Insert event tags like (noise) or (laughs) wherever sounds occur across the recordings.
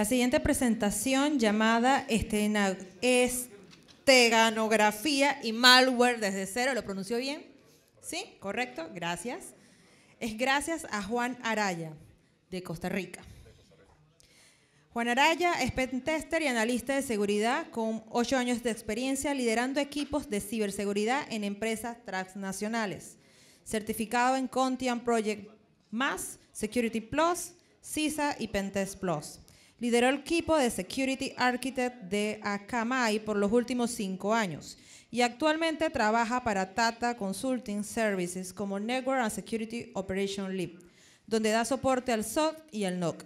La siguiente presentación llamada este, esteganografía y malware desde cero, ¿lo pronunció bien? Sí, correcto, gracias. Es gracias a Juan Araya, de Costa Rica. Juan Araya es pentester y analista de seguridad con ocho años de experiencia liderando equipos de ciberseguridad en empresas transnacionales. Certificado en Contian Project Más, Security Plus, CISA y Pentest Plus. Lideró el equipo de Security Architect de Akamai por los últimos cinco años y actualmente trabaja para Tata Consulting Services como Network and Security Operation Lead, donde da soporte al SOC y al NOC,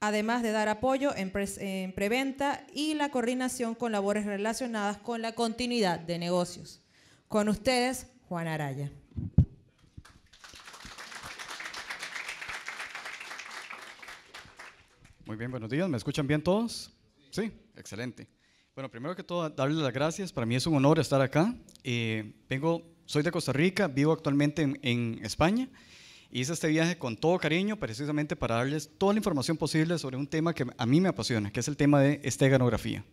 además de dar apoyo en preventa y la coordinación con labores relacionadas con la continuidad de negocios. Con ustedes, Juan Araya. Muy bien, buenos días. ¿Me escuchan bien todos? Sí, excelente. Bueno, primero que todo, darles las gracias. Para mí es un honor estar acá. Eh, vengo, soy de Costa Rica, vivo actualmente en, en España. Hice este viaje con todo cariño, precisamente para darles toda la información posible sobre un tema que a mí me apasiona, que es el tema de esteganografía.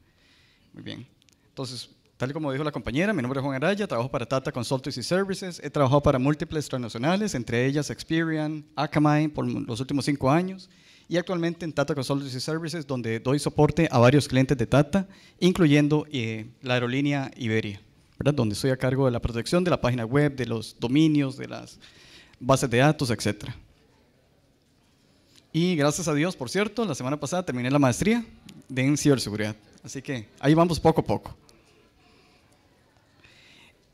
Muy bien. Entonces, tal y como dijo la compañera, mi nombre es Juan Araya, trabajo para Tata Consultancy Services, he trabajado para múltiples transnacionales, entre ellas Experian, Akamai, por los últimos cinco años y actualmente en Tata Consultancy Services, donde doy soporte a varios clientes de Tata, incluyendo eh, la aerolínea Iberia, ¿verdad? donde estoy a cargo de la protección de la página web, de los dominios, de las bases de datos, etc. Y gracias a Dios, por cierto, la semana pasada terminé la maestría de en ciberseguridad. Así que ahí vamos poco a poco.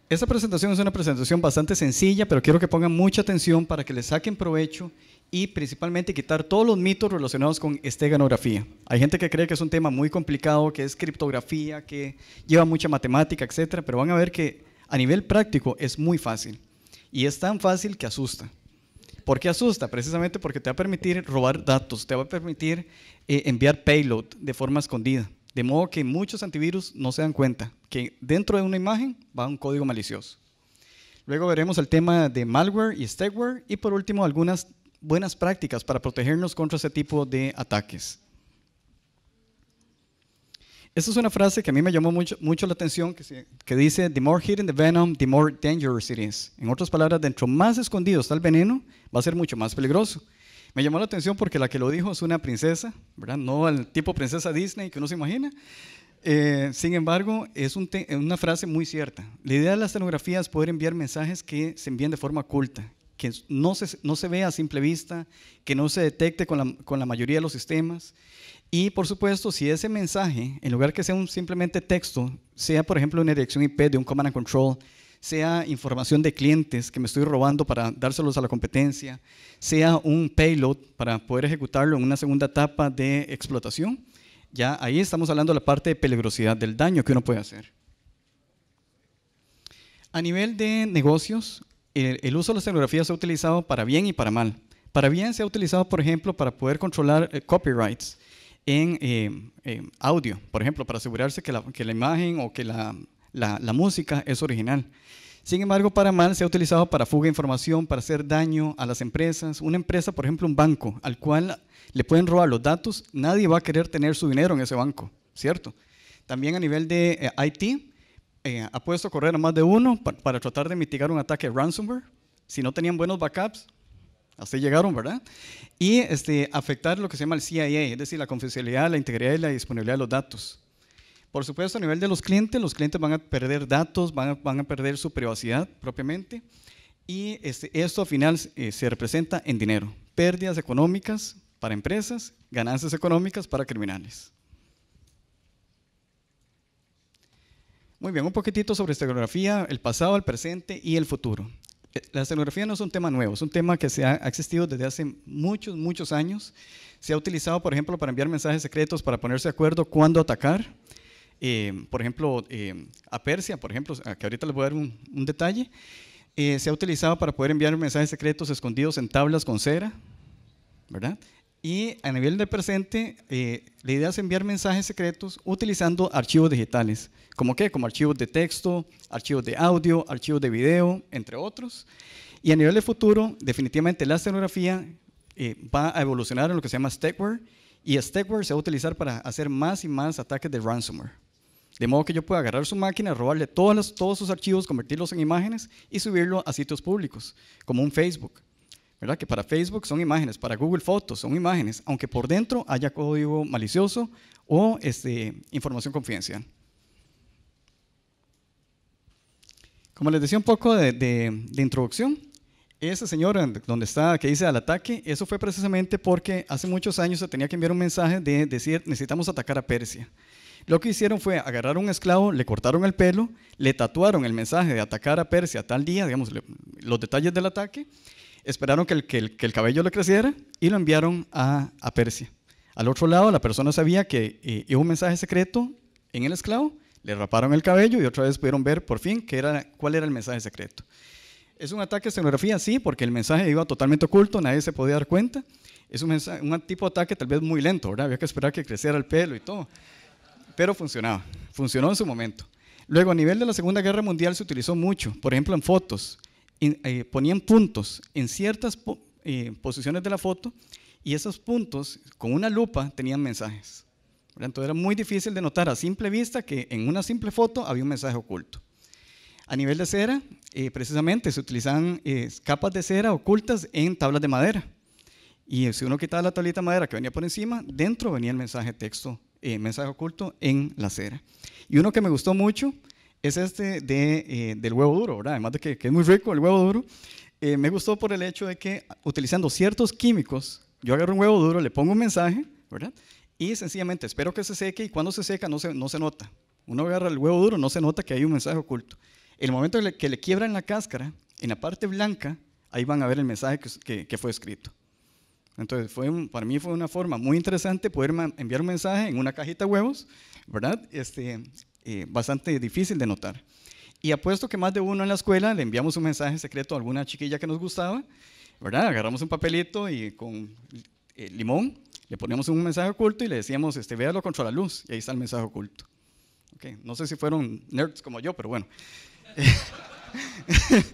Esta presentación es una presentación bastante sencilla, pero quiero que pongan mucha atención para que le saquen provecho y principalmente quitar todos los mitos relacionados con esteganografía. Hay gente que cree que es un tema muy complicado, que es criptografía, que lleva mucha matemática, etcétera, pero van a ver que a nivel práctico es muy fácil y es tan fácil que asusta. ¿Por qué asusta? Precisamente porque te va a permitir robar datos, te va a permitir eh, enviar payload de forma escondida, de modo que muchos antivirus no se dan cuenta que dentro de una imagen va un código malicioso. Luego veremos el tema de malware y stackware. y por último algunas buenas prácticas para protegernos contra ese tipo de ataques. Esta es una frase que a mí me llamó mucho, mucho la atención, que, dice, The more hidden the venom, the more dangerous it is. En otras palabras, dentro más escondido está el veneno, va a ser mucho más peligroso. Me llamó la atención porque la que lo dijo es una princesa, ¿verdad? No el tipo princesa Disney que uno se imagina. Eh, sin embargo, es una frase muy cierta. La idea de la escenografía es poder enviar mensajes que se envíen de forma oculta que no se, no se vea a simple vista, que no se detecte con la, con la mayoría de los sistemas. Y por supuesto, si ese mensaje, en lugar que sea un simplemente texto, sea por ejemplo una dirección IP de un command and control, sea información de clientes que me estoy robando para dárselos a la competencia, sea un payload para poder ejecutarlo en una segunda etapa de explotación, ya ahí estamos hablando de la parte de peligrosidad del daño que uno puede hacer. A nivel de negocios, el, uso de la escenografía se ha utilizado para bien y para mal. Para bien se ha utilizado, por ejemplo, para poder controlar eh, copyrights eh, en audio, por ejemplo, para asegurarse que la, imagen o que la, música es original. Sin embargo, para mal se ha utilizado para fuga de información, para hacer daño a las empresas. Una empresa, por ejemplo, un banco al cual le pueden robar los datos, nadie va a querer tener su dinero en ese banco, ¿cierto? También a nivel de eh, IT, eh, ha puesto a correr a más de uno para, tratar de mitigar un ataque ransomware. Si no tenían buenos backups, así llegaron, ¿verdad? Y este, afectar lo que se llama el CIA, es decir, la confidencialidad, la integridad y la disponibilidad de los datos. Por supuesto, a nivel de los clientes, los clientes van a perder datos, van a, perder su privacidad propiamente. Y este, esto al final eh, se representa en dinero, pérdidas económicas para empresas, ganancias económicas para criminales. Muy bien, un poquitito sobre escenografía, el pasado, el presente y el futuro. Eh, la escenografía no es un tema nuevo, es un tema que se ha existido desde hace muchos, muchos años. Se ha utilizado, por ejemplo, para enviar mensajes secretos, para ponerse de acuerdo cuándo atacar. Eh, por ejemplo, eh, a Persia, por ejemplo, que ahorita les voy a dar un, detalle, se ha utilizado para poder enviar mensajes secretos escondidos en tablas con cera, ¿verdad? Y a nivel de presente, eh, la idea es enviar mensajes secretos utilizando archivos digitales. ¿Como qué? Como archivos de texto, archivos de audio, archivos de video, entre otros. Y a nivel de futuro, definitivamente la escenografía eh, va a evolucionar en lo que se llama Stackware. Y Stackware se va a utilizar para hacer más y más ataques de ransomware. De modo que yo pueda agarrar su máquina, robarle todos, todos sus archivos, convertirlos en imágenes y subirlo a sitios públicos, como un Facebook, que para Facebook son imágenes, para Google Fotos son imágenes, aunque por dentro haya código malicioso o este, información confidencial. Como les decía un poco de, introducción, ese señor donde está, que dice al ataque, eso fue precisamente porque hace muchos años se tenía que enviar un mensaje de decir necesitamos atacar a Persia. Lo que hicieron fue agarrar a un esclavo, le cortaron el pelo, le tatuaron el mensaje de atacar a Persia tal día, digamos, los detalles del ataque, esperaron que el, que cabello le creciera y lo enviaron a, Persia. Al otro lado, la persona sabía que eh, iba un mensaje secreto en el esclavo, le raparon el cabello y otra vez pudieron ver por fin era, cuál era el mensaje secreto. ¿Es un ataque de escenografía? Sí, porque el mensaje iba totalmente oculto, nadie se podía dar cuenta. Es un, un tipo de ataque tal vez muy lento, ¿verdad? Había que esperar que creciera el pelo y todo. Pero funcionaba, funcionó en su momento. Luego, a nivel de la Segunda Guerra Mundial se utilizó mucho, por ejemplo, en fotos. Eh, ponían puntos en ciertas eh, posiciones de la foto y esos puntos con una lupa tenían mensajes. Entonces era muy difícil de notar a simple vista que en una simple foto había un mensaje oculto. A nivel de cera, eh, precisamente se utilizan capas de cera ocultas en tablas de madera. Y si uno quitaba la tablita de madera que venía por encima, dentro venía el mensaje texto, mensaje oculto en la cera. Y uno que me gustó mucho es este de, eh, del huevo duro, ¿verdad? Además de que, es muy rico el huevo duro, eh, me gustó por el hecho de que utilizando ciertos químicos, yo agarro un huevo duro, le pongo un mensaje, ¿verdad? Y sencillamente espero que se seque y cuando se seca no se, no se nota. Uno agarra el huevo duro, no se nota que hay un mensaje oculto. El momento que le, que le quiebran la cáscara, en la parte blanca, ahí van a ver el mensaje que, que, fue escrito. Entonces, fue para mí fue una forma muy interesante poder enviar un mensaje en una cajita de huevos, ¿verdad? Este, eh, bastante difícil de notar. Y apuesto que más de uno en la escuela le enviamos un mensaje secreto a alguna chiquilla que nos gustaba, ¿verdad? Agarramos un papelito y con eh, limón le poníamos un mensaje oculto y le decíamos, este, véalo contra la luz, y ahí está el mensaje oculto. Okay. No sé si fueron nerds como yo, pero bueno. (laughs)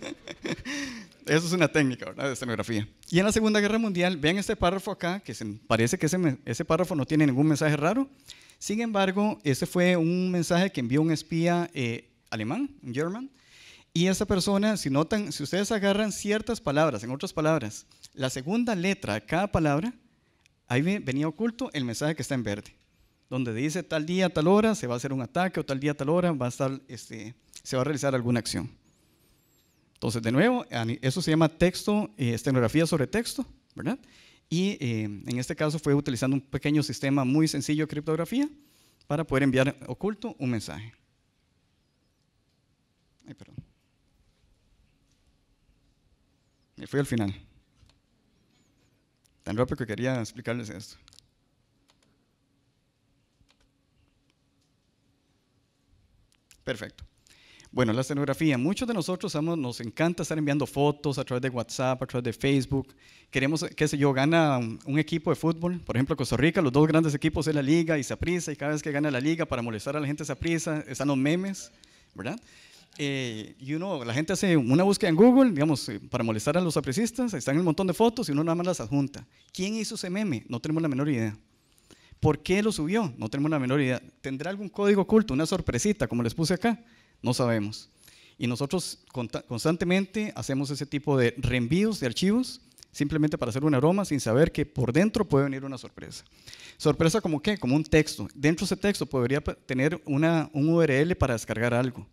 Eso es una técnica, ¿verdad? De escenografía. Y en la Segunda Guerra Mundial, vean este párrafo acá, que parece que ese, ese párrafo no tiene ningún mensaje raro. Sin embargo, ese fue un mensaje que envió un espía eh, alemán, un German, y esa persona, si notan, si ustedes agarran ciertas palabras, en otras palabras, la segunda letra de cada palabra, ahí venía oculto el mensaje que está en verde, donde dice tal día, tal hora se va a hacer un ataque o tal día, tal hora va a estar, este, se va a realizar alguna acción. Entonces, de nuevo, eso se llama texto, eh, estenografía sobre texto, ¿verdad? Y eh, en este caso fue utilizando un pequeño sistema muy sencillo de criptografía para poder enviar oculto un mensaje. Ay, perdón. Me fui al final. Tan rápido que quería explicarles esto. Perfecto. Bueno, la escenografía. Muchos de nosotros nos encanta estar enviando fotos a través de WhatsApp, a través de Facebook. Queremos, qué sé yo, gana un equipo de fútbol. Por ejemplo, Costa Rica, los dos grandes equipos de la Liga y aprisa Y cada vez que gana la Liga, para molestar a la gente de están los memes, ¿verdad? Eh, y uno, la gente hace una búsqueda en Google, digamos, eh, para molestar a los sapricistas, están un montón de fotos y uno nada más las adjunta. ¿Quién hizo ese meme? No tenemos la menor idea. ¿Por qué lo subió? No tenemos la menor idea. ¿Tendrá algún código oculto, una sorpresita, como les puse acá? No sabemos. Y nosotros constantemente hacemos ese tipo de reenvíos de archivos simplemente para hacer un aroma sin saber que por dentro puede venir una sorpresa. ¿Sorpresa como qué? Como un texto. Dentro de ese texto podría tener un URL para descargar algo.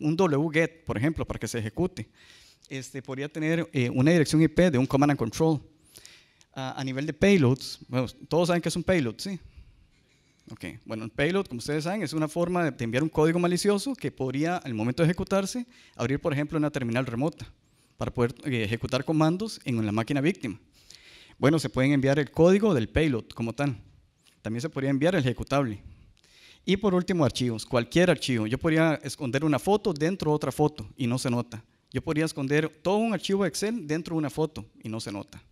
Un wget, por ejemplo, para que se ejecute. Este, podría tener eh, una dirección IP de un command and control. a nivel de payloads, todos saben que es un payload, ¿sí? Ok, bueno, el payload, como ustedes saben, es una forma de enviar un código malicioso que podría, al momento de ejecutarse, abrir, por ejemplo, una terminal remota para poder eh, ejecutar comandos en la máquina víctima. Bueno, se pueden enviar el código del payload como tal. También se podría enviar el ejecutable. Y por último, archivos, cualquier archivo. Yo podría esconder una foto dentro de otra foto y no se nota. Yo podría esconder todo un archivo Excel dentro de una foto y no se nota.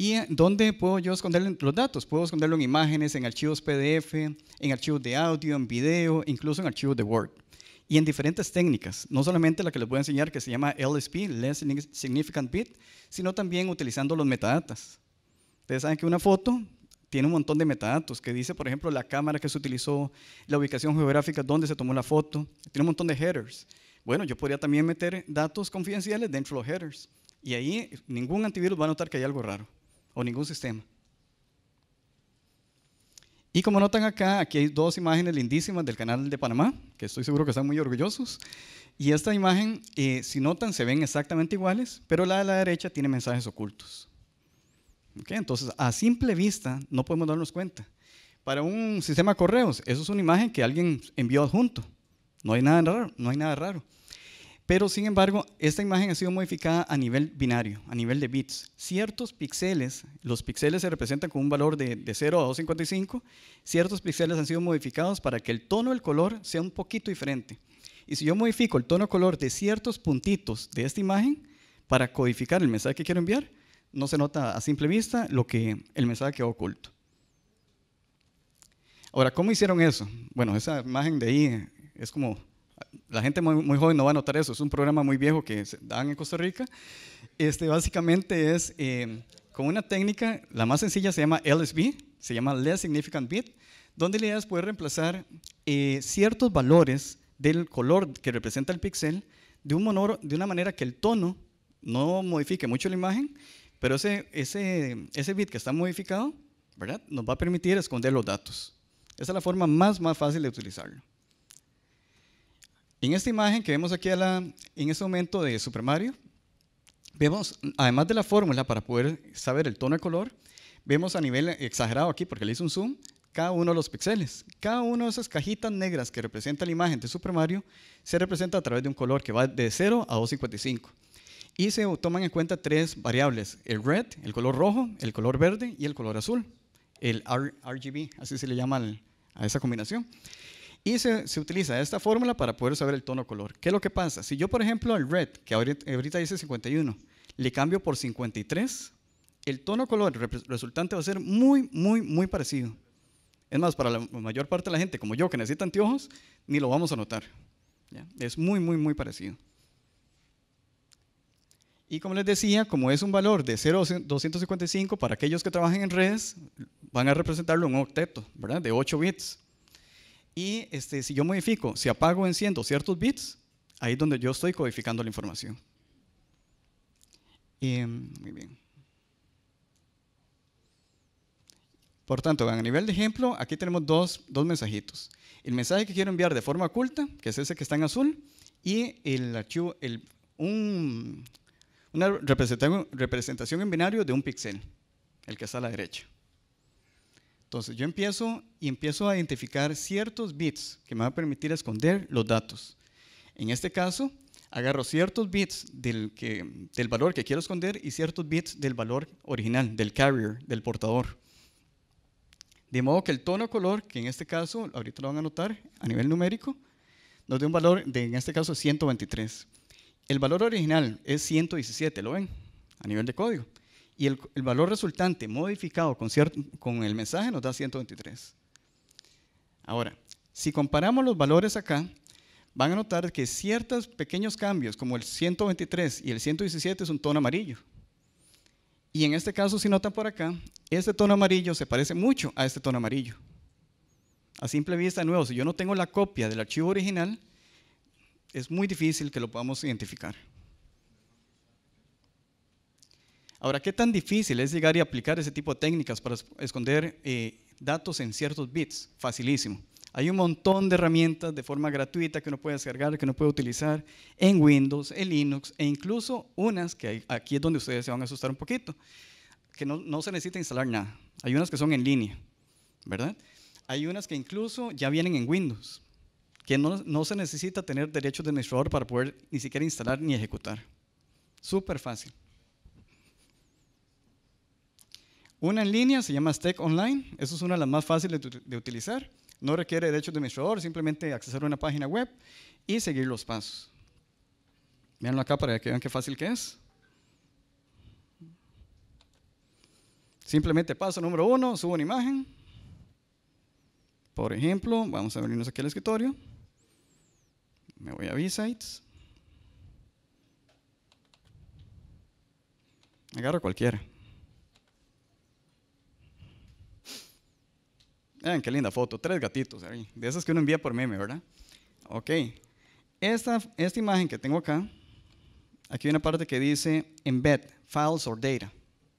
¿Y dónde puedo yo esconder los datos? Puedo esconderlo en imágenes, en archivos PDF, en archivos de audio, en video, incluso en archivos de Word. Y en diferentes técnicas, no solamente la que les voy a enseñar que se llama LSP, Less Significant Bit, sino también utilizando los metadatas. Ustedes saben que una foto tiene un montón de metadatos que dice, por ejemplo, la cámara que se utilizó, la ubicación geográfica donde se tomó la foto, tiene un montón de headers. Bueno, yo podría también meter datos confidenciales dentro de los headers. Y ahí ningún antivirus va a notar que hay algo raro o ningún sistema. Y como notan acá, aquí hay dos imágenes lindísimas del canal de Panamá, que estoy seguro que están muy orgullosos. Y esta imagen, eh, si notan, se ven exactamente iguales, pero la de la derecha tiene mensajes ocultos. Entonces, a simple vista, no podemos darnos cuenta. Para un sistema correos, eso es una imagen que alguien envió adjunto. No hay nada raro. No hay nada raro. Pero sin embargo, esta imagen ha sido modificada a nivel binario, a nivel de bits. Ciertos píxeles, los píxeles se representan con un valor de, de 0 a 255, ciertos píxeles han sido modificados para que el tono del color sea un poquito diferente. Y si yo modifico el tono color de ciertos puntitos de esta imagen para codificar el mensaje que quiero enviar, no se nota a simple vista lo que el mensaje quedó oculto. Ahora, ¿cómo hicieron eso? Bueno, esa imagen de ahí es como la gente muy, joven no va a notar eso, es un programa muy viejo que se dan en Costa Rica. Este, básicamente es eh, con una técnica, la más sencilla se llama LSB, se llama Less Significant Bit, donde la idea es poder reemplazar eh, ciertos valores del color que representa el píxel de, una manera que el tono no modifique mucho la imagen, pero ese, bit que está modificado ¿verdad? nos va a permitir esconder los datos. Esa es la forma más fácil de utilizarlo. En esta imagen que vemos aquí en este momento de Super Mario, vemos, además de la fórmula para poder saber el tono de color, vemos a nivel exagerado aquí, porque le hice un zoom, cada uno de los píxeles. Cada una de esas cajitas negras que representa la imagen de Super Mario se representa a través de un color que va de 0 a 255. Y se toman en cuenta tres variables, el red, el color rojo, el color verde y el color azul, el RGB, así se le llama a esa combinación. Y se, utiliza esta fórmula para poder saber el tono color. ¿Qué es lo que pasa? Si yo, por ejemplo, al red, que ahorita, dice 51, le cambio por 53, el tono color resultante va a ser muy, muy, muy parecido. Es más, para la mayor parte de la gente, como yo, que necesita anteojos, ni lo vamos a notar. Es muy, muy, muy parecido. Y como les decía, como es un valor de 0,255, para aquellos que trabajan en redes, van a representarlo en un octeto, ¿verdad? De 8 bits. Y este, si yo modifico, si apago o enciendo ciertos bits, ahí es donde yo estoy codificando la información. Mm, muy bien. Por tanto, a nivel de ejemplo, aquí tenemos dos, mensajitos. El mensaje que quiero enviar de forma oculta, que es ese que está en azul, y el archivo, una representación, representación en binario de un píxel, el que está a la derecha. Entonces yo empiezo y empiezo a identificar ciertos bits que me van a permitir esconder los datos. En este caso, agarro ciertos bits del, que, del valor que quiero esconder y ciertos bits del valor original, del carrier, del portador. De modo que el tono color, que en este caso, ahorita lo van a notar a nivel numérico, nos da un valor de, en este caso, 123. El valor original es 117, ¿lo ven? A nivel de código. Y el, valor resultante modificado con, cierto, con el mensaje nos da 123. Ahora, si comparamos los valores acá, van a notar que ciertos pequeños cambios, como el 123 y el 117, es un tono amarillo. Y en este caso, si notan por acá, este tono amarillo se parece mucho a este tono amarillo. A simple vista, de nuevo, si yo no tengo la copia del archivo original, es muy difícil que lo podamos identificar. Ahora, ¿qué tan difícil es llegar y aplicar ese tipo de técnicas para esconder eh, datos en ciertos bits? Facilísimo. Hay un montón de herramientas de forma gratuita que uno puede descargar, que uno puede utilizar en Windows, en Linux e incluso unas que aquí es donde ustedes se van a asustar un poquito, que no, se necesita instalar nada. Hay unas que son en línea, ¿verdad? Hay unas que incluso ya vienen en Windows, que no, no se necesita tener derechos de administrador para poder ni siquiera instalar ni ejecutar. Súper fácil. Una en línea se llama Stack Online, eso es una de las más fáciles de, utilizar, no requiere derechos de administrador, simplemente acceder a una página web y seguir los pasos. Veanlo acá para que vean qué fácil que es. Simplemente paso número uno, subo una imagen. Por ejemplo, vamos a venirnos aquí al escritorio. Me voy a B-Sites. Agarro cualquiera. Vean eh, qué linda foto, tres gatitos ahí, de esas que uno envía por meme, ¿verdad? Ok, esta, esta imagen que tengo acá, aquí hay una parte que dice embed, files or data.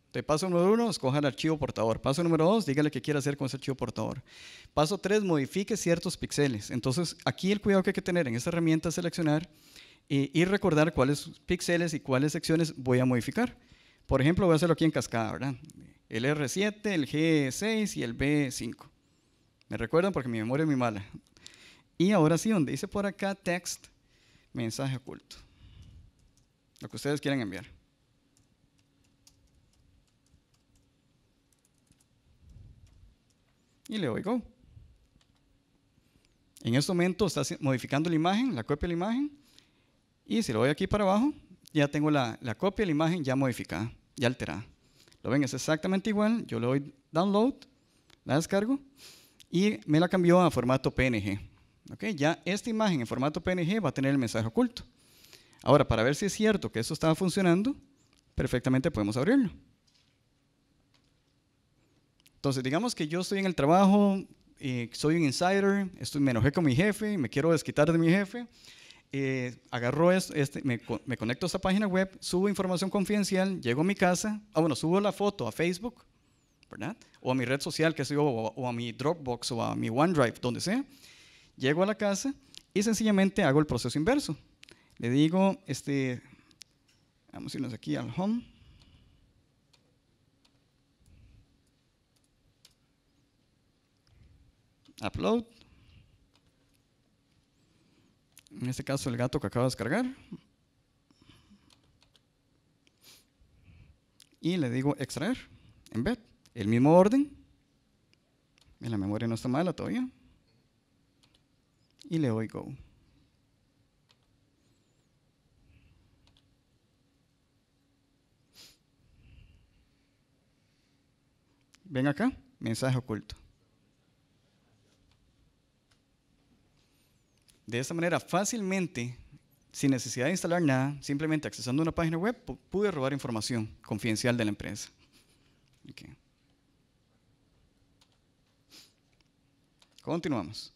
Entonces paso número uno, escoja el archivo portador. Paso número dos, dígale qué quiere hacer con ese archivo portador. Paso tres, modifique ciertos píxeles. Entonces, aquí el cuidado que hay que tener en esta herramienta es seleccionar y, eh, y recordar cuáles píxeles y cuáles secciones voy a modificar. Por ejemplo, voy a hacerlo aquí en cascada, ¿verdad? El R7, el G6 y el B5. Me recuerdan porque mi memoria es muy mala. Y ahora sí, donde dice por acá text, mensaje oculto. Lo que ustedes quieran enviar. Y le doy go. En este momento está modificando la imagen, la copia de la imagen. Y si lo voy aquí para abajo, ya tengo la, la copia de la imagen ya modificada, ya alterada. Lo ven, es exactamente igual. Yo le doy download, la descargo y me la cambió a formato PNG. Okay, ya esta imagen en formato PNG va a tener el mensaje oculto. Ahora, para ver si es cierto que esto estaba funcionando, perfectamente podemos abrirlo. Entonces, digamos que yo estoy en el trabajo, eh, soy un insider, estoy, me enojé con mi jefe, me quiero desquitar de mi jefe, eh, esto, este, me, me, conecto a esta página web, subo información confidencial, llego a mi casa, ah, bueno, subo la foto a Facebook o a mi red social, que sea, o, a mi Dropbox, o a mi OneDrive, donde sea. Llego a la casa y sencillamente hago el proceso inverso. Le digo, este, vamos a irnos aquí al home. Upload. En este caso el gato que acabo de descargar. Y le digo extraer, embed el mismo orden. La memoria no está mala todavía. Y le doy Go. Ven acá, mensaje oculto. De esta manera, fácilmente, sin necesidad de instalar nada, simplemente accesando una página web, pude robar información confidencial de la empresa. Okay. Continuamos.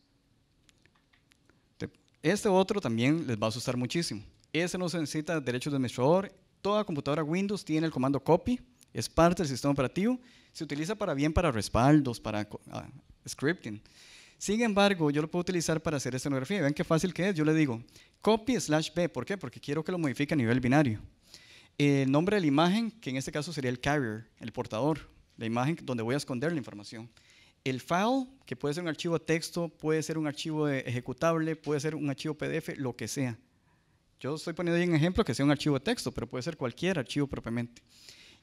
Este otro también les va a asustar muchísimo. Ese no se necesita derechos de administrador. Toda computadora Windows tiene el comando copy, es parte del sistema operativo, se utiliza para bien para respaldos, para ah, scripting. Sin embargo, yo lo puedo utilizar para hacer escenografía. Ven qué fácil que es. Yo le digo copy slash b. ¿Por qué? Porque quiero que lo modifique a nivel binario. El nombre de la imagen, que en este caso sería el carrier, el portador, la imagen donde voy a esconder la información. El file, que puede ser un archivo de texto, puede ser un archivo ejecutable, puede ser un archivo PDF, lo que sea. Yo estoy poniendo ahí un ejemplo que sea un archivo de texto, pero puede ser cualquier archivo propiamente.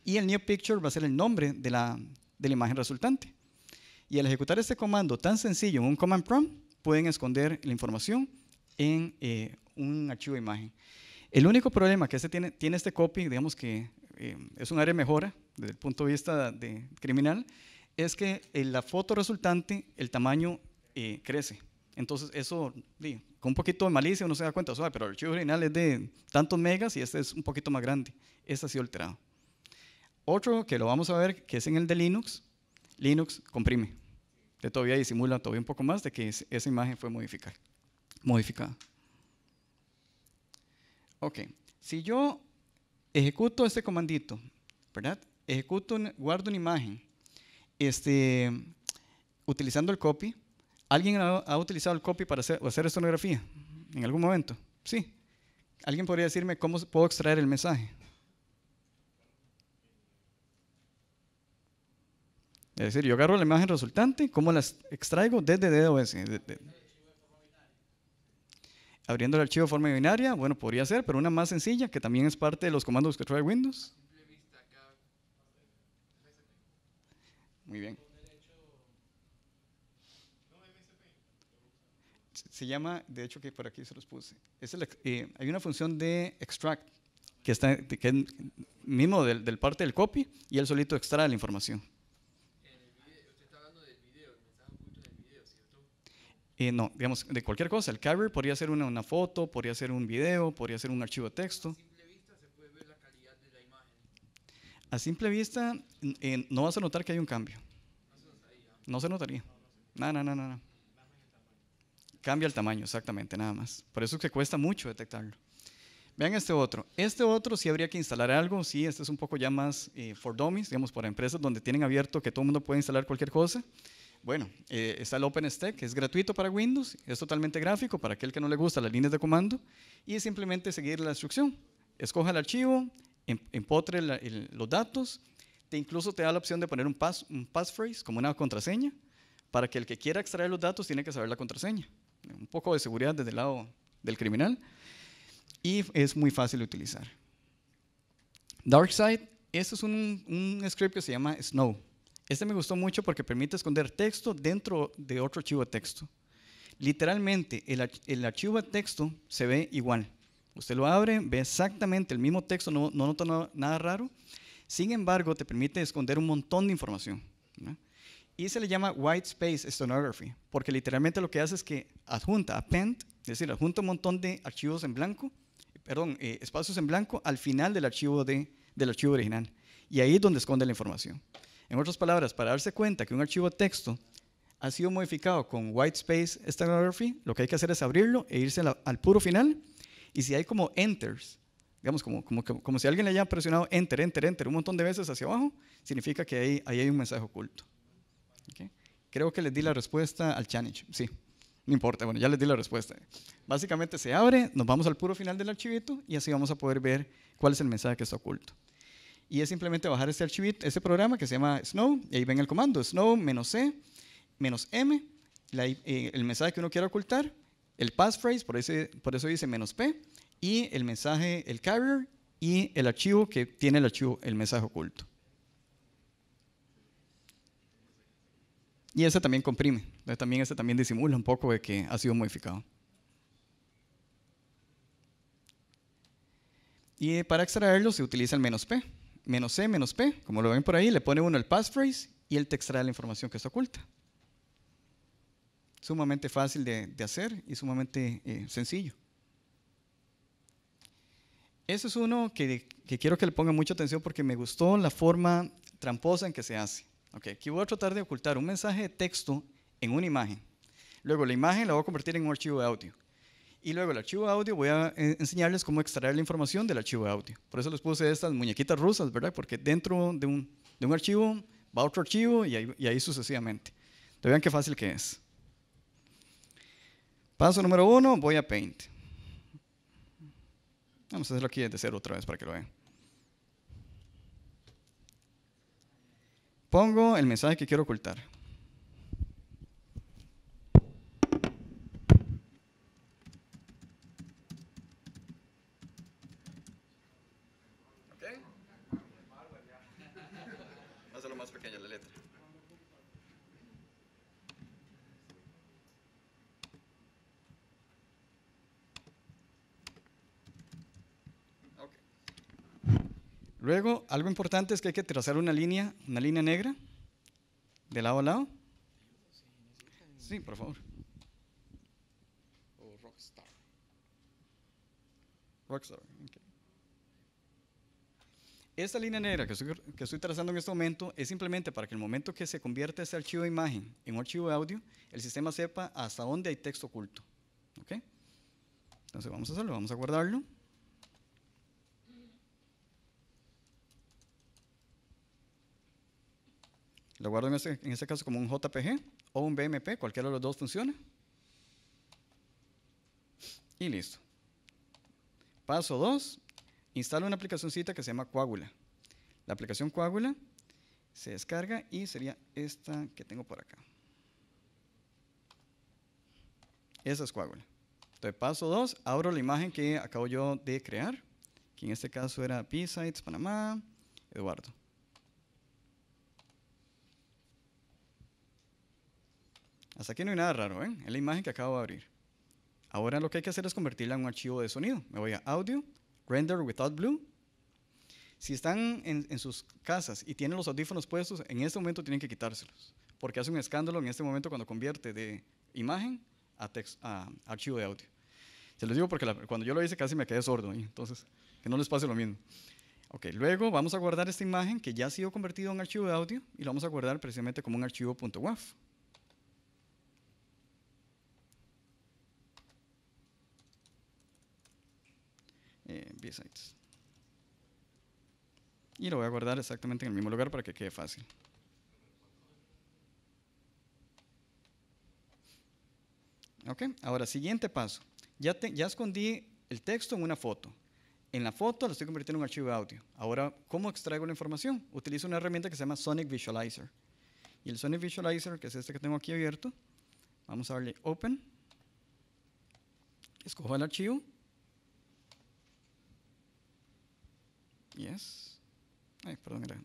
Y el new picture va a ser el nombre de la, de la imagen resultante. Y al ejecutar este comando tan sencillo en un command prompt, pueden esconder la información en eh, un archivo de imagen. El único problema que este tiene, tiene este copy, digamos que eh, es un área de mejora desde el punto de vista de criminal, es que en eh, la foto resultante, el tamaño eh, crece. Entonces, eso, con un poquito de malicia uno se da cuenta, pero el archivo original es de tantos megas y este es un poquito más grande. Este ha sido alterado. Otro que lo vamos a ver, que es en el de Linux, Linux comprime. De todavía disimula todavía un poco más de que esa imagen fue modificada. modificada. Ok, si yo ejecuto este comandito, ¿verdad? Ejecuto, guardo una imagen este, utilizando el copy, ¿alguien ha, utilizado el copy para hacer, estonografía en algún momento? Sí. ¿Alguien podría decirme cómo puedo extraer el mensaje? Es decir, yo agarro la imagen resultante, ¿cómo la extraigo? Desde DOS. Abriendo el archivo de forma binaria, bueno, podría ser, pero una más sencilla, que también es parte de los comandos que trae Windows. Muy bien. Se llama, de hecho que por aquí se los puse, eh, hay una función de extract que está mismo del, del, parte del copy y él solito extrae la información. Eh, no, digamos, de cualquier cosa. El cover podría ser una, una, foto, podría ser un video, podría ser un archivo de texto a simple vista eh, no vas a notar que hay un cambio. No se notaría. No, no, no, no. no. Cambia el tamaño, exactamente, nada más. Por eso es que cuesta mucho detectarlo. Vean este otro. Este otro sí habría que instalar algo, sí, este es un poco ya más eh, for dummies, digamos, para empresas donde tienen abierto que todo el mundo puede instalar cualquier cosa. Bueno, eh, está el OpenStack, que es gratuito para Windows, es totalmente gráfico para aquel que no le gusta las líneas de comando y es simplemente seguir la instrucción. Escoja el archivo, empotre los datos, te incluso te da la opción de poner un, un passphrase como una contraseña, para que el que quiera extraer los datos tiene que saber la contraseña. Un poco de seguridad desde el lado del criminal y es muy fácil de utilizar. DarkSide, este es un, script que se llama Snow. Este me gustó mucho porque permite esconder texto dentro de otro archivo de texto. Literalmente, el, el archivo de texto se ve igual. Usted lo abre, ve exactamente el mismo texto, no, nota nada raro. Sin embargo, te permite esconder un montón de información. Y se le llama white space stenography, porque literalmente lo que hace es que adjunta, append, es decir, adjunta un montón de archivos en blanco, perdón, eh, espacios en blanco al final del archivo, de, del archivo original. Y ahí es donde esconde la información. En otras palabras, para darse cuenta que un archivo de texto ha sido modificado con white space stenography, lo que hay que hacer es abrirlo e irse al puro final y si hay como enters, digamos, como, como, como si alguien le haya presionado enter, enter, enter un montón de veces hacia abajo, significa que ahí, ahí hay un mensaje oculto. Creo que les di la respuesta al challenge, sí. No importa, bueno, ya les di la respuesta. Básicamente se abre, nos vamos al puro final del archivito y así vamos a poder ver cuál es el mensaje que está oculto. Y es simplemente bajar este archivito, ese programa que se llama Snow, y ahí ven el comando, Snow-C, menos M, eh, el mensaje que uno quiere ocultar, el passphrase, por, ese, por eso dice menos "-p", y el mensaje, el carrier, y el archivo que tiene el archivo, el mensaje oculto. Y ese también comprime, también ese también disimula un poco de que ha sido modificado. Y para extraerlo se utiliza el menos "-p", menos "-c", menos "-p", como lo ven por ahí, le pone uno el passphrase y él te extrae la información que está oculta sumamente fácil de, hacer y sumamente eh, sencillo. Eso es uno que, quiero que le pongan mucha atención porque me gustó la forma tramposa en que se hace. aquí voy a tratar de ocultar un mensaje de texto en una imagen. Luego la imagen la voy a convertir en un archivo de audio. Y luego el archivo de audio voy a eh, enseñarles cómo extraer la información del archivo de audio. Por eso les puse estas muñequitas rusas, ¿verdad? Porque dentro de un, archivo va otro archivo y ahí, sucesivamente. vean qué fácil que es. Paso número uno, voy a Paint. Vamos a hacerlo aquí desde cero otra vez para que lo vean. Pongo el mensaje que quiero ocultar. Luego, algo importante es que hay que trazar una línea, una línea negra, de lado a lado. Sí, por favor. Rockstar. Rockstar, Esta línea negra que estoy, trazando en este momento es simplemente para que el momento que se convierta ese archivo de imagen en un archivo de audio, el sistema sepa hasta dónde hay texto oculto. Entonces vamos a hacerlo, vamos a guardarlo. Lo guardo en este, caso como un JPG o un BMP, cualquiera de los dos funciona. Y listo. Paso 2, instalo una aplicacioncita que se llama Coagula. La aplicación Coagula se descarga y sería esta que tengo por acá. Esa es Coagula. Entonces, paso 2, abro la imagen que acabo yo de crear, que en este caso era P-Sites Panamá, Eduardo. Hasta aquí no hay nada raro, ¿eh? Es la imagen que acabo de abrir. Ahora lo que hay que hacer es convertirla en un archivo de sonido. Me voy a Audio, Render Without Blue. Si están en, sus casas y tienen los audífonos puestos, en este momento tienen que quitárselos, porque hace un escándalo en este momento cuando convierte de imagen a, archivo de audio. Se los digo porque cuando yo lo hice casi me quedé sordo, entonces que no les pase lo mismo. Ok, luego vamos a guardar esta imagen que ya ha sido convertida en archivo de audio y la vamos a guardar precisamente como un archivo .waf. Y lo voy a guardar exactamente en el mismo lugar para que quede fácil. Ok, ahora siguiente paso. Ya, ya escondí el texto en una foto. En la foto lo estoy convirtiendo en un archivo de audio. Ahora, ¿cómo extraigo la información? Utilizo una herramienta que se llama Sonic Visualizer. Y el Sonic Visualizer, que es este que tengo aquí abierto, vamos a darle Open, escojo el archivo yes.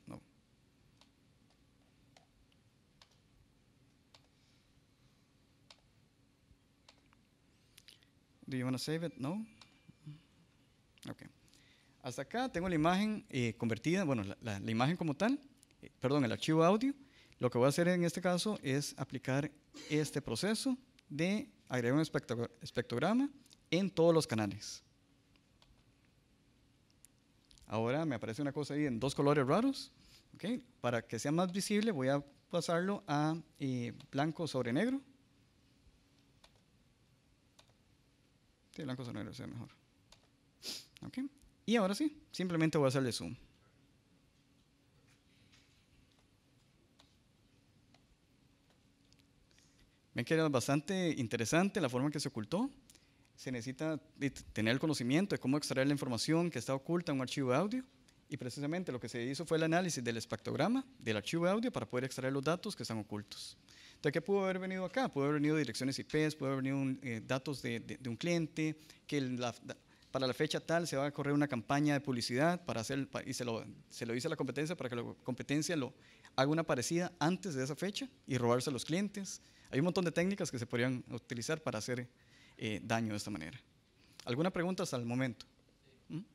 no. Do you want to save it? No. Okay. Hasta acá tengo la imagen eh, convertida, bueno, la, imagen como tal, eh, perdón, el archivo audio. Lo que voy a hacer en este caso es aplicar este proceso de agregar un espectrograma en todos los canales. Ahora me aparece una cosa ahí en dos colores raros. Para que sea más visible voy a pasarlo a eh, blanco sobre negro. blanco sobre negro sea mejor. Y ahora sí, simplemente voy a hacerle zoom. Me que era bastante interesante la forma en que se ocultó se necesita tener el conocimiento de cómo extraer la información que está oculta en un archivo de audio. Y precisamente lo que se hizo fue el análisis del espectrograma del archivo de audio para poder extraer los datos que están ocultos. Entonces, ¿qué pudo haber venido acá? Pudo haber venido direcciones IP, pudo haber venido eh, datos de, un cliente, que para la fecha tal se va a correr una campaña de publicidad para hacer, y se lo, se lo dice a la competencia para que la competencia lo haga una parecida antes de esa fecha y robarse a los clientes. Hay un montón de técnicas que se podrían utilizar para hacer eh, daño de esta manera. ¿Alguna pregunta hasta el momento? En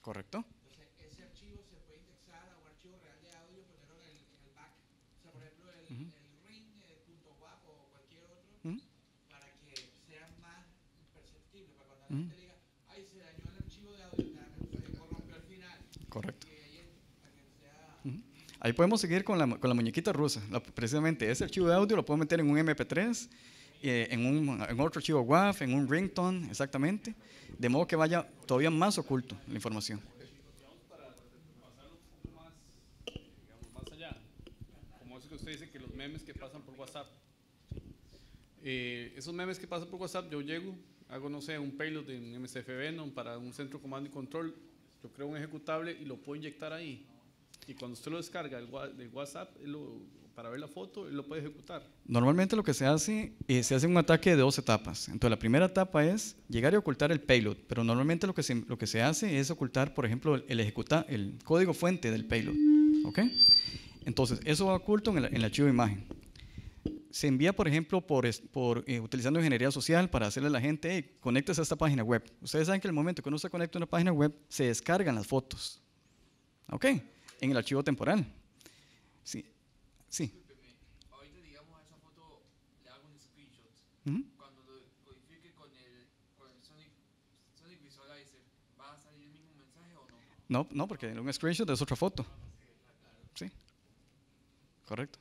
Correcto. Entonces, ese archivo se puede indexar a un archivo real de audio y ponerlo en el, back. O sea, por ejemplo, el, Ahí podemos seguir con la, con la muñequita rusa. precisamente ese archivo de audio lo puedo meter en un MP3, eh, en, un, otro archivo WAF, en un ringtone, exactamente. De modo que vaya todavía más oculto la información. dice que los memes que pasan por WhatsApp. Eh, esos memes que pasan por WhatsApp, yo llego, hago, no sé, un payload de un MCF Venom para un centro comando y control, yo creo un ejecutable y lo puedo inyectar ahí. Y cuando usted lo descarga de WhatsApp para ver la foto, lo puede ejecutar. Normalmente lo que se hace es eh, se hace un ataque de dos etapas. Entonces la primera etapa es llegar y ocultar el payload, pero normalmente lo que se, lo que se hace es ocultar, por ejemplo, el, el código fuente del payload. ¿ok? Entonces eso va oculto en el, archivo de imagen. Se envía, por ejemplo, por, por eh, utilizando ingeniería social para hacerle a la gente, hey, conéctese a esta página web. Ustedes saben que el momento que uno se conecta a una página web, se descargan las fotos. ¿Ok? en el archivo temporal. Sí. sí. Ahorita digamos a esa foto le hago un screenshot. Cuando lo codifique con el, con el Sonic, Sonic Visualizer, ¿va a salir el mismo mensaje o no? No, no porque un screenshot es otra foto. Ah, sí. Correcto.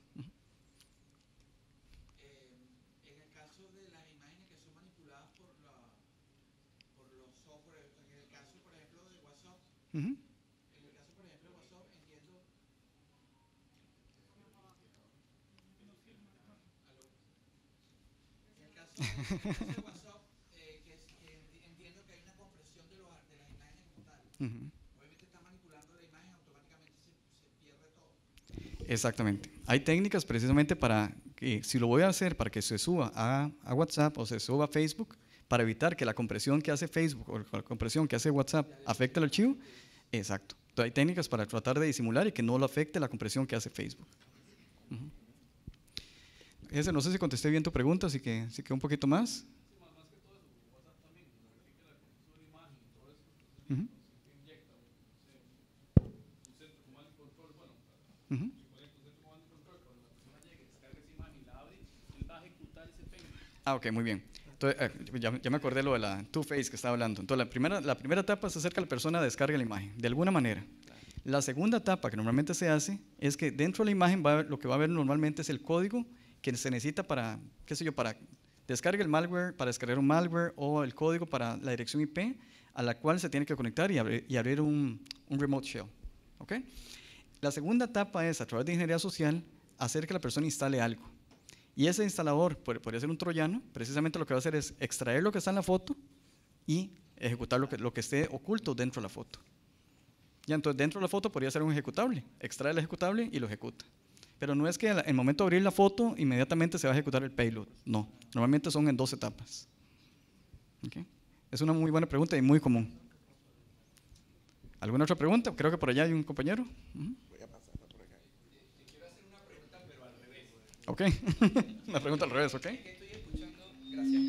Exactamente. Hay técnicas precisamente para que, si lo voy a hacer, para que se suba a, WhatsApp o se suba a Facebook, para evitar que la compresión que hace Facebook o la compresión que hace WhatsApp afecte al archivo. Exacto. hay técnicas para tratar de disimular y que no lo afecte la compresión que hace Facebook. Ese, no sé si contesté bien tu pregunta, así que, así que un poquito más. Ah, ok, muy bien. Entonces, eh, ya, ya, me acordé lo de la two-face que estaba hablando. Entonces, la primera, la primera etapa se acerca a la persona, descarga la imagen, de alguna manera. La segunda etapa que normalmente se hace es que dentro de la imagen lo que va a ver normalmente es el código que se necesita para, qué sé yo, para descargar el malware, para descargar un malware o el código para la dirección IP a la cual se tiene que conectar y, abrir, y abrir un, remote shell. ¿okay? La segunda etapa es, a través de ingeniería social, hacer que la persona instale algo. Y ese instalador podría ser un troyano, precisamente lo que va a hacer es extraer lo que está en la foto y ejecutar lo que, lo que esté oculto dentro de la foto. Ya entonces dentro de la foto podría ser un ejecutable, extrae el ejecutable y lo ejecuta. Pero no es que en el momento de abrir la foto, inmediatamente se va a ejecutar el payload. No, normalmente son en dos etapas. Es una muy buena pregunta y muy común. ¿Alguna otra pregunta? Creo que por allá hay un compañero. Voy a pasarla por acá. quiero hacer una pregunta, pero al revés. Ok, (laughs) una pregunta al revés, ok. Estoy escuchando, gracias.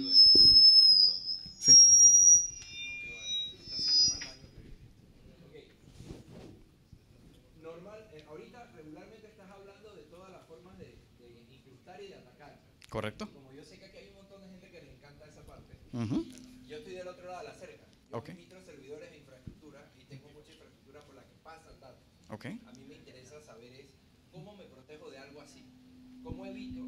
Correcto. Como yo sé que aquí hay un montón de gente que le encanta esa parte, yo estoy del otro lado de la cerca. Yo okay. servidores de infraestructura y tengo mucha infraestructura por la que pasan datos. Okay. A mí me interesa saber es cómo me protejo de algo así. ¿Cómo evito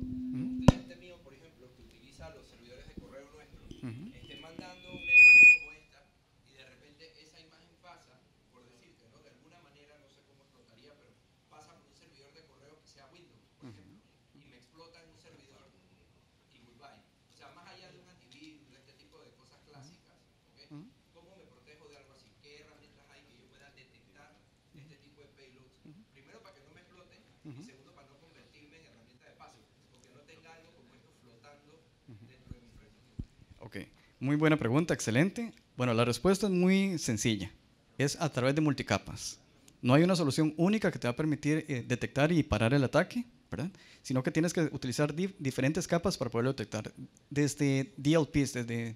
Muy buena pregunta, excelente. Bueno, la respuesta es muy sencilla. Es a través de multicapas. No hay una solución única que te va a permitir eh, detectar y parar el ataque, ¿verdad? Sino que tienes que utilizar diferentes capas para poderlo detectar. Desde DLPs, desde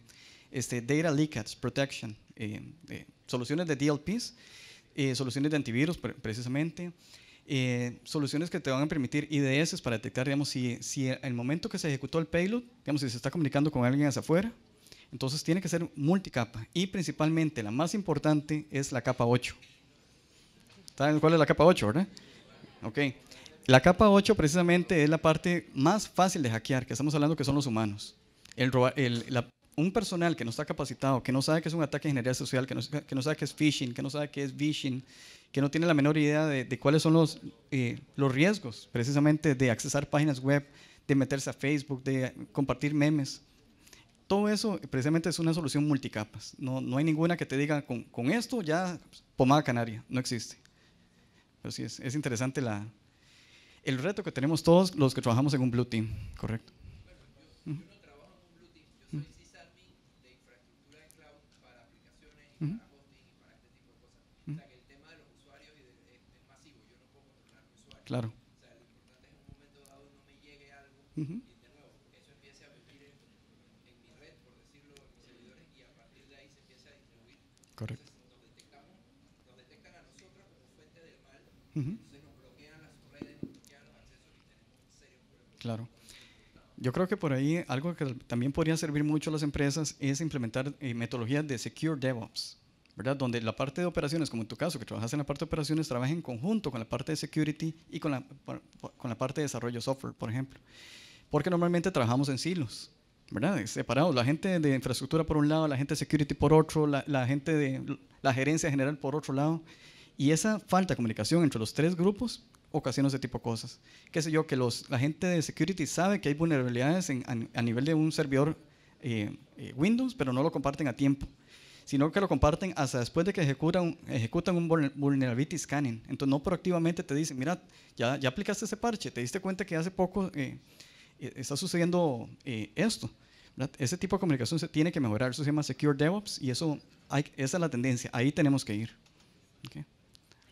este, Data Leakage Protection, eh, eh, soluciones de DLPs, soluciones de antivirus precisamente, soluciones que te van a permitir IDS para detectar, digamos, si, si el momento que se ejecutó el payload, digamos, si se está comunicando con alguien hacia afuera, entonces tiene que ser multicapa y principalmente la más importante es la capa 8. ¿Saben cuál es la capa 8, verdad? Ok. La capa 8 precisamente es la parte más fácil de hackear, que estamos hablando que son los humanos. un personal que no está capacitado, que no sabe que es un ataque de ingeniería social, que no, sabe que es phishing, que no sabe que es phishing, que no tiene la menor idea de, cuáles son los, eh, los riesgos precisamente de accesar páginas web, de meterse a Facebook, de compartir memes todo eso precisamente es una solución multicapas. No, no hay ninguna que te diga con, con esto ya pues, pomada canaria, no existe. Pero sí, es, es, interesante la, el reto que tenemos todos los que trabajamos en un Blue Team, correcto. yo, no trabajo en un Blue Team, yo soy sysadmin de infraestructura de cloud para aplicaciones, y para hosting y para este tipo de cosas. O sea, que el tema de los usuarios es masivo, yo no puedo controlar mi usuario. Claro. O sea, lo importante es en un momento dado no me llegue algo. Claro. Yo creo que por ahí algo que también podría servir mucho a las empresas es implementar eh, metodologías de Secure DevOps, ¿verdad? Donde la parte de operaciones, como en tu caso, que trabajas en la parte de operaciones, trabaja en conjunto con la parte de security y con la, con la parte de desarrollo software, por ejemplo. Porque normalmente trabajamos en silos, ¿verdad? Separados. La gente de infraestructura por un lado, la gente de security por otro, la, la gente de la gerencia general por otro lado. Y esa falta de comunicación entre los tres grupos ocasiona ese tipo de cosas. Qué sé yo, que los, la gente de security sabe que hay vulnerabilidades a, nivel de un servidor eh, eh, Windows, pero no lo comparten a tiempo, sino que lo comparten hasta después de que ejecutan, ejecutan un vulnerability scanning. Entonces no proactivamente te dicen, mira, ya, ya aplicaste ese parche, te diste cuenta que hace poco eh, está sucediendo esto. Ese tipo de comunicación se tiene que mejorar. Eso se llama Secure DevOps y eso esa es la tendencia. Ahí tenemos que ir. Okay.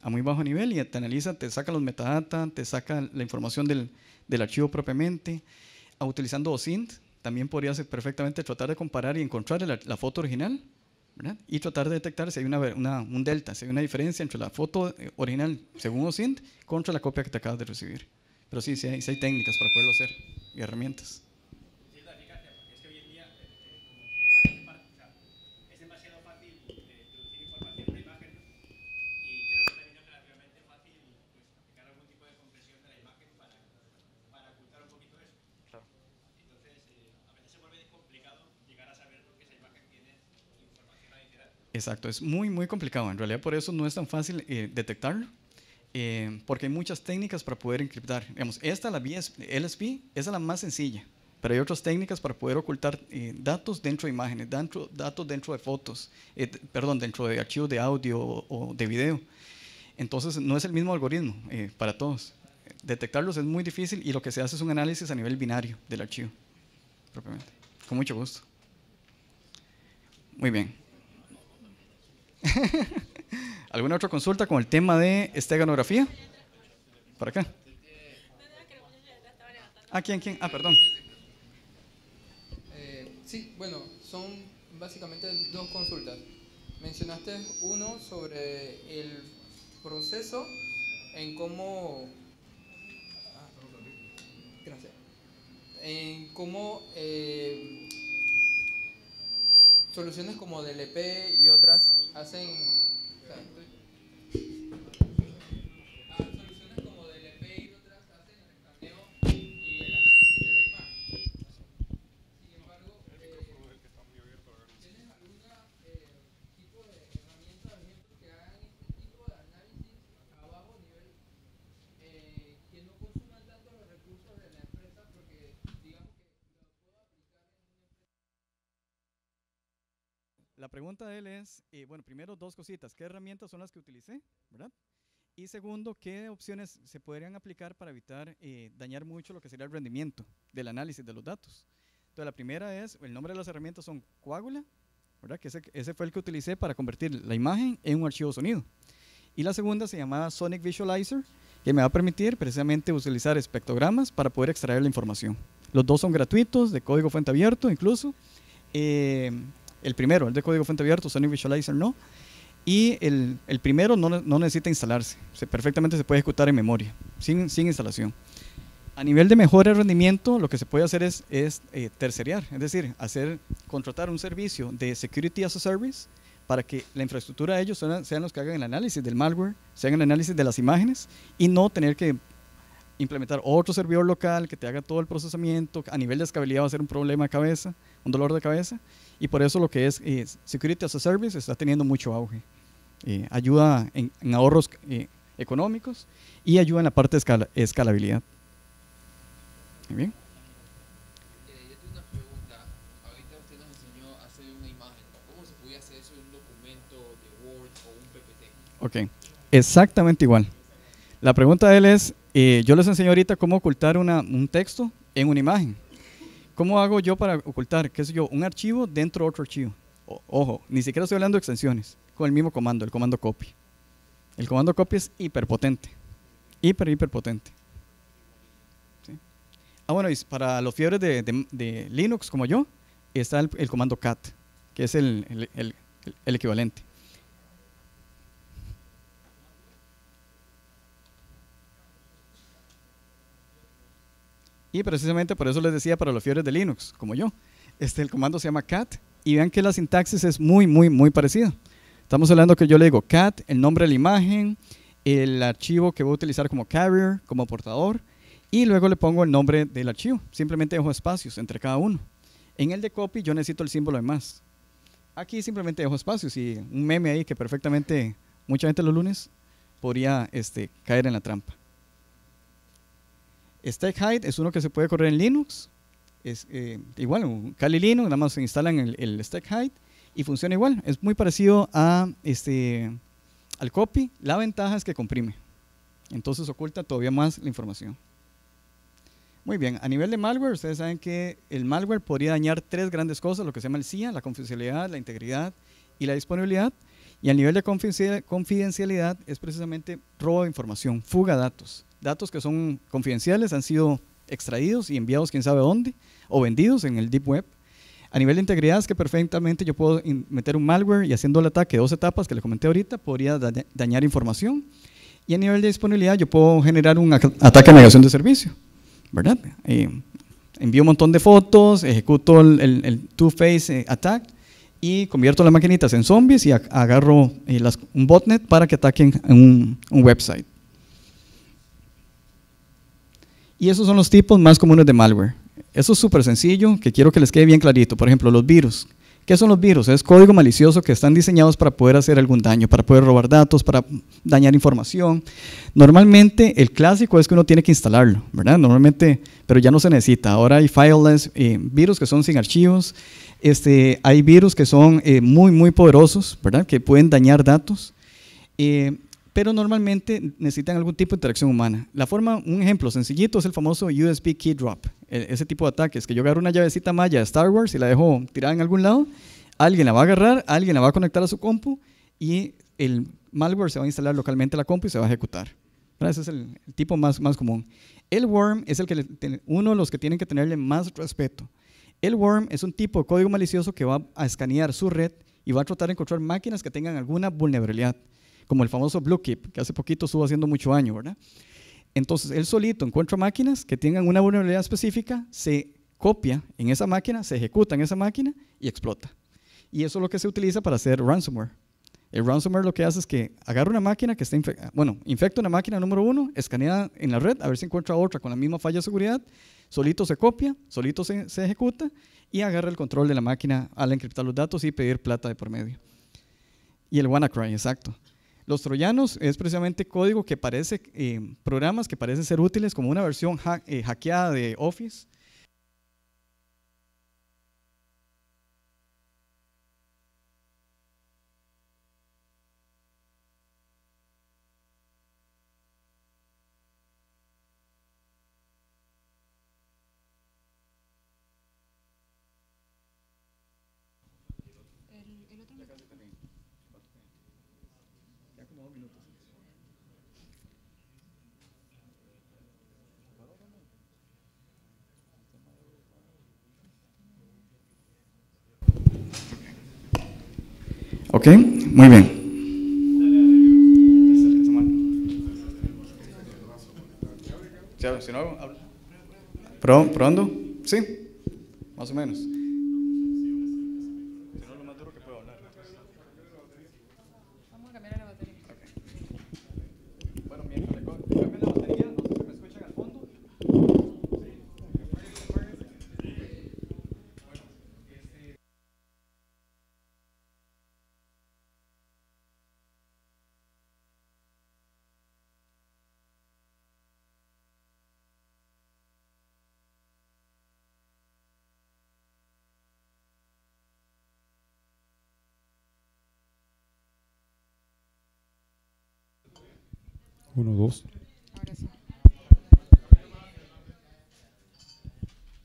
a muy bajo nivel y te analiza, te saca los metadata, te saca la información del, archivo propiamente. A, ah, utilizando OSINT, también podrías perfectamente tratar de comparar y encontrar la, foto original y tratar de detectar si hay una, un delta, si hay una diferencia entre la foto eh, original según OSINT contra la copia que te acabas de recibir. Pero sí, sí hay, hay técnicas para poderlo hacer y herramientas. Exacto, es muy, muy complicado. En realidad por eso no es tan fácil eh, detectarlo, eh, porque hay muchas técnicas para poder encriptar. Digamos, esta, la BSP, LSP, es la más sencilla, pero hay otras técnicas para poder ocultar eh, datos dentro de imágenes, dentro, datos dentro de fotos, perdón, dentro de archivos de audio o, o, de video. Entonces no es el mismo algoritmo para todos. Detectarlos es muy difícil y lo que se hace es un análisis a nivel binario del archivo, propiamente. Con mucho gusto. Muy bien. (laughs) ¿Alguna otra consulta con el tema de esteganografía? ¿Para acá? ¿A ah, quién, quién? Ah, perdón. Eh, sí, bueno, son básicamente dos consultas. Mencionaste uno sobre el proceso en cómo... gracias. En cómo eh, soluciones como DLP e y otras assim. Tá. la pregunta de él es, eh, bueno, primero dos cositas, ¿qué herramientas son las que utilicé? ¿Verdad? Y segundo, ¿qué opciones se podrían aplicar para evitar eh, dañar mucho lo que sería el rendimiento del análisis de los datos? Entonces, la primera es, el nombre de las herramientas son Coagula, ¿verdad? que ese, fue el que utilicé para convertir la imagen en un archivo sonido. Y la segunda se llama Sonic Visualizer, que me va a permitir precisamente utilizar espectrogramas para poder extraer la información. Los dos son gratuitos, de código fuente abierto incluso. Eh, el primero, el de código fuente abierto, Sony Visualizer no. Y el, primero no, necesita instalarse, perfectamente se puede ejecutar en memoria, sin, sin instalación. A nivel de mejor rendimiento, lo que se puede hacer es, es eh, es decir, hacer, contratar un servicio de Security as a Service para que la infraestructura de ellos sean, sean los que hagan el análisis del malware, sean el análisis de las imágenes y no tener que implementar otro servidor local que te haga todo el procesamiento, a nivel de escalabilidad va a ser un problema de cabeza, un dolor de cabeza, y por eso lo que es eh, Security as a Service está teniendo mucho auge. Eh, ayuda en, ahorros eh, económicos y ayuda en la parte de escalabilidad. Muy bien. Ok, exactamente igual. La pregunta de él es, eh, yo les enseño ahorita cómo ocultar un texto en una imagen. ¿Cómo hago yo para ocultar, qué sé yo, un archivo dentro de otro archivo? ojo, ni siquiera estoy hablando de extensiones, con el mismo comando, el comando copy. El comando copy es hiperpotente, hiper, hiperpotente. Ah, bueno, y para los fiebres de, Linux como yo, está el, comando cat, que es el equivalente. Y precisamente por eso les decía para los fiebres de Linux, como yo, este, el comando se llama cat y vean que la sintaxis es muy, muy, muy parecida. Estamos hablando que yo le digo cat, el nombre de la imagen, el archivo que voy a utilizar como carrier, como portador, y luego le pongo el nombre del archivo. Simplemente dejo espacios entre cada uno. En el de copy yo necesito el símbolo de más. Aquí simplemente dejo espacios y un meme ahí que perfectamente mucha gente los lunes podría este, caer en la trampa. Stack es uno que se puede correr en Linux. Es eh, igual, un Kali Linux, nada más se instala en el Stack y funciona igual. Es muy parecido a este, al copy. La ventaja es que comprime. Entonces oculta todavía más la información. Muy bien, a nivel de malware, ustedes saben que el malware podría dañar tres grandes cosas, lo que se llama el CIA, la confidencialidad, la integridad y la disponibilidad. Y a nivel de confidencialidad es precisamente robo de información, fuga de datos. Datos que son confidenciales han sido extraídos y enviados quién sabe dónde o vendidos en el deep web. A nivel de integridad es que perfectamente yo puedo meter un malware y haciendo el ataque de dos etapas que les comenté ahorita podría dañar información. Y a nivel de disponibilidad yo puedo generar un ataque a negación de servicio, ¿verdad? Eh, envío un montón de fotos, ejecuto el, el two-phase eh, attack y convierto las maquinitas en zombies y agarro eh, las, un botnet para que ataquen un, un website. Y esos son los tipos más comunes de malware. Eso es súper sencillo, que quiero que les quede bien clarito. Por ejemplo, los virus. ¿Qué son los virus? Es código malicioso que están diseñados para poder hacer algún daño, para poder robar datos, para dañar información. Normalmente el clásico es que uno tiene que instalarlo, ¿verdad? Normalmente, pero ya no se necesita. Ahora hay fileless, eh, virus que son sin archivos, este, hay virus que son eh, muy, muy poderosos, ¿verdad? Que pueden dañar datos, eh, pero normalmente necesitan algún tipo de interacción humana. La forma, un ejemplo sencillito es el famoso USB key drop, ese tipo de ataques, que yo agarro una llavecita malla de Star Wars y la dejo tirada en algún lado, alguien la va a agarrar, alguien la va a conectar a su compu y el malware se va a instalar localmente a la compu y se va a ejecutar. Ese es el, tipo más, más común. El worm es el que uno de los que tienen que tenerle más respeto. El worm es un tipo de código malicioso que va a escanear su red y va a tratar de encontrar máquinas que tengan alguna vulnerabilidad, como el famoso Bluekeep, que hace poquito estuvo haciendo mucho daño, ¿verdad? Entonces, él solito encuentra máquinas que tengan una vulnerabilidad específica, se copia en esa máquina, se ejecuta en esa máquina y explota. Y eso es lo que se utiliza para hacer ransomware. El ransomware lo que hace es que agarra una máquina que está infectada, bueno, infecta una máquina número uno, escanea en la red a ver si encuentra otra con la misma falla de seguridad, solito se copia, solito se, ejecuta y agarra el control de la máquina al encriptar los datos y pedir plata de por medio. Y el WannaCry, exacto. Los troyanos es precisamente código que parece, eh, programas que parecen ser útiles como una versión eh, hackeada de Office ¿Ok? Muy bien. ¿Pero, pronto ¿Sí? Más o menos. Uno, dos.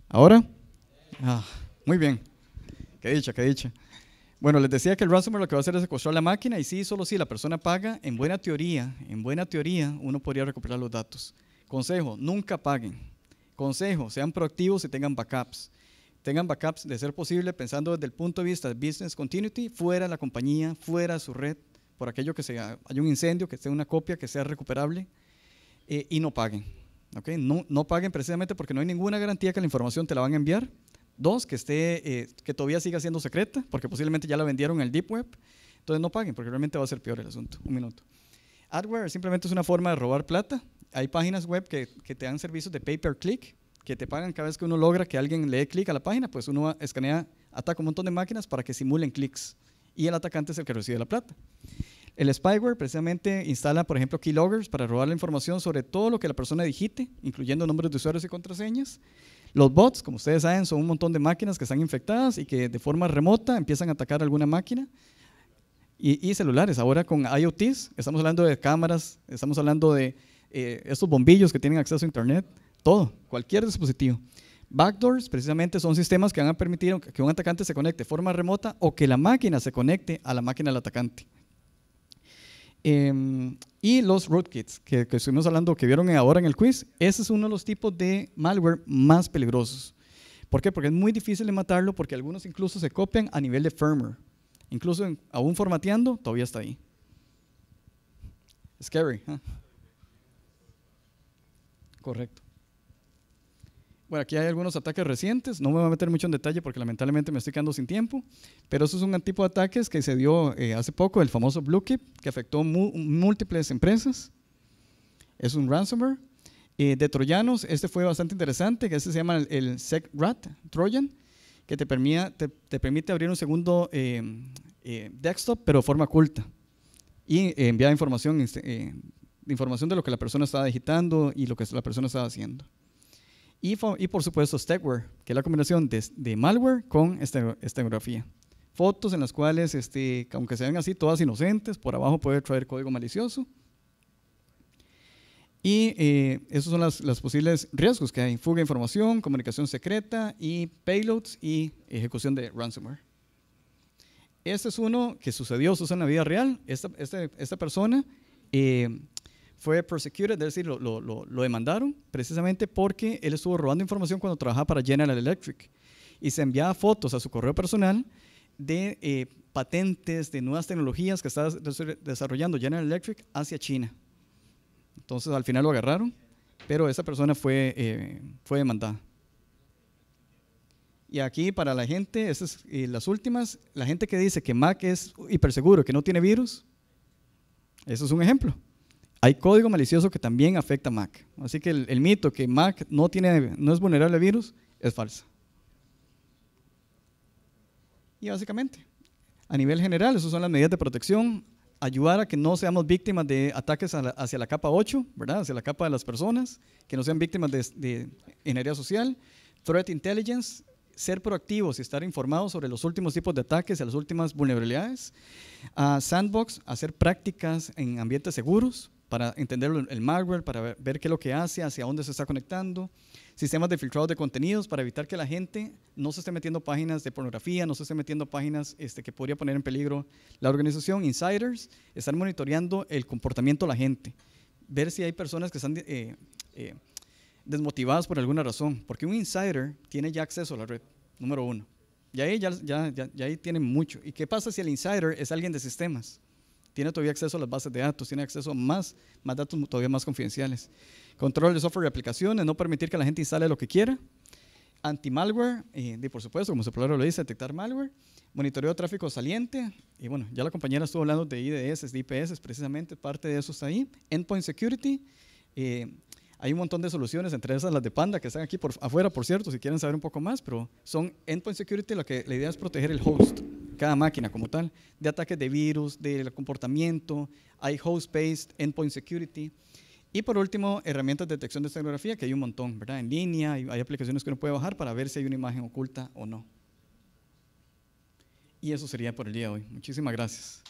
¿Ahora? Ah, muy bien. Qué dicha, qué dicha. Bueno, les decía que el ransomware lo que va a hacer es secuestrar la máquina y sí, solo si sí, la persona paga, en buena teoría, en buena teoría, uno podría recuperar los datos. Consejo, nunca paguen. Consejo, sean proactivos y tengan backups. Tengan backups de ser posible pensando desde el punto de vista de business continuity, fuera de la compañía, fuera de su red, por aquello que sea, hay un incendio, que sea una copia, que sea recuperable, eh, y no paguen. No, paguen precisamente porque no hay ninguna garantía que la información te la van a enviar. Dos, que, esté, eh, que todavía siga siendo secreta, porque posiblemente ya la vendieron en el Deep Web. Entonces no paguen, porque realmente va a ser peor el asunto. Un minuto. Adware simplemente es una forma de robar plata. Hay páginas web que, te dan servicios de pay per click, que te pagan cada vez que uno logra que alguien le dé clic a la página, pues uno escanea, ataca un montón de máquinas para que simulen clics y el atacante es el que recibe la plata. El spyware precisamente instala, por ejemplo, keyloggers para robar la información sobre todo lo que la persona digite, incluyendo nombres de usuarios y contraseñas. Los bots, como ustedes saben, son un montón de máquinas que están infectadas y que de forma remota empiezan a atacar alguna máquina. Y, celulares, ahora con IoTs, estamos hablando de cámaras, estamos hablando de eh, estos bombillos que tienen acceso a Internet, todo, cualquier dispositivo. Backdoors precisamente son sistemas que van a permitir que un atacante se conecte de forma remota o que la máquina se conecte a la máquina del atacante. Em, y los rootkits, que, que, estuvimos hablando, que vieron ahora en el quiz, ese es uno de los tipos de malware más peligrosos. ¿Por qué? Porque es muy difícil de matarlo, porque algunos incluso se copian a nivel de firmware. Incluso aún formateando, todavía está ahí. Scary. Correcto. Bueno, aquí hay algunos ataques recientes, no me voy a meter mucho en detalle porque lamentablemente me estoy quedando sin tiempo, pero eso es un tipo de ataques que se dio eh, hace poco, el famoso Blue que afectó múltiples empresas. Es un ransomware. Eh, de troyanos, este fue bastante interesante, que este se llama el, SecRat Trojan, que te, permite abrir un segundo eh, desktop, pero de forma oculta, y enviar información, este, información de lo que la persona estaba digitando y lo que la persona estaba haciendo y, por supuesto stegware que es la combinación de, malware con estenografía. Fotos en las cuales, este, aunque sean así, todas inocentes, por abajo puede traer código malicioso. Y eh, esos son los las posibles riesgos que hay. Fuga de información, comunicación secreta y payloads y ejecución de ransomware. Este es uno que sucedió, sucedió en la vida real. Esta, esta, esta persona eh, fue persecuted, es decir, lo, demandaron precisamente porque él estuvo robando información cuando trabajaba para General Electric y se enviaba fotos a su correo personal de eh, patentes, de nuevas tecnologías que estaba desarrollando General Electric hacia China. Entonces al final lo agarraron, pero esa persona fue, eh, fue demandada. Y aquí para la gente, esas y eh, las últimas, la gente que dice que Mac es hiperseguro, que no tiene virus, eso es un ejemplo. Hay código malicioso que también afecta a Mac. Así que el, mito que Mac no, tiene, no es vulnerable a virus es falso. Y básicamente, a nivel general, esas son las medidas de protección. Ayudar a que no seamos víctimas de ataques hacia la capa 8, ¿verdad? hacia la capa de las personas, que no sean víctimas de, de ingeniería social. Threat intelligence, ser proactivos y estar informados sobre los últimos tipos de ataques y las últimas vulnerabilidades. Ah, sandbox, hacer prácticas en ambientes seguros, para entender el malware, para ver, qué es lo que hace, hacia dónde se está conectando, sistemas de filtrado de contenidos para evitar que la gente no se esté metiendo páginas de pornografía, no se esté metiendo páginas este, que podría poner en peligro la organización, insiders, están monitoreando el comportamiento de la gente, ver si hay personas que están eh, eh, desmotivadas por alguna razón, porque un insider tiene ya acceso a la red, número uno. Y ahí ya, ya, ya, ya ahí tienen mucho. ¿Y qué pasa si el insider es alguien de sistemas? tiene todavía acceso a las bases de datos, tiene acceso a más, más datos todavía más confidenciales. Control de software y aplicaciones, no permitir que la gente instale lo que quiera. Anti-malware, y por supuesto, como se plural lo dice, detectar malware. Monitoreo de tráfico saliente, y bueno, ya la compañera estuvo hablando de IDS, de IPS, precisamente parte de eso está ahí. Endpoint security, hay un montón de soluciones, entre esas las de Panda, que están aquí por afuera, por cierto, si quieren saber un poco más, pero son Endpoint Security, lo que la idea es proteger el host cada máquina como tal, de ataques de virus, del comportamiento, hay host-based endpoint security. Y por último, herramientas de detección de escenografía, que hay un montón, ¿verdad? En línea, hay, hay aplicaciones que uno puede bajar para ver si hay una imagen oculta o no. Y eso sería por el día de hoy. Muchísimas gracias.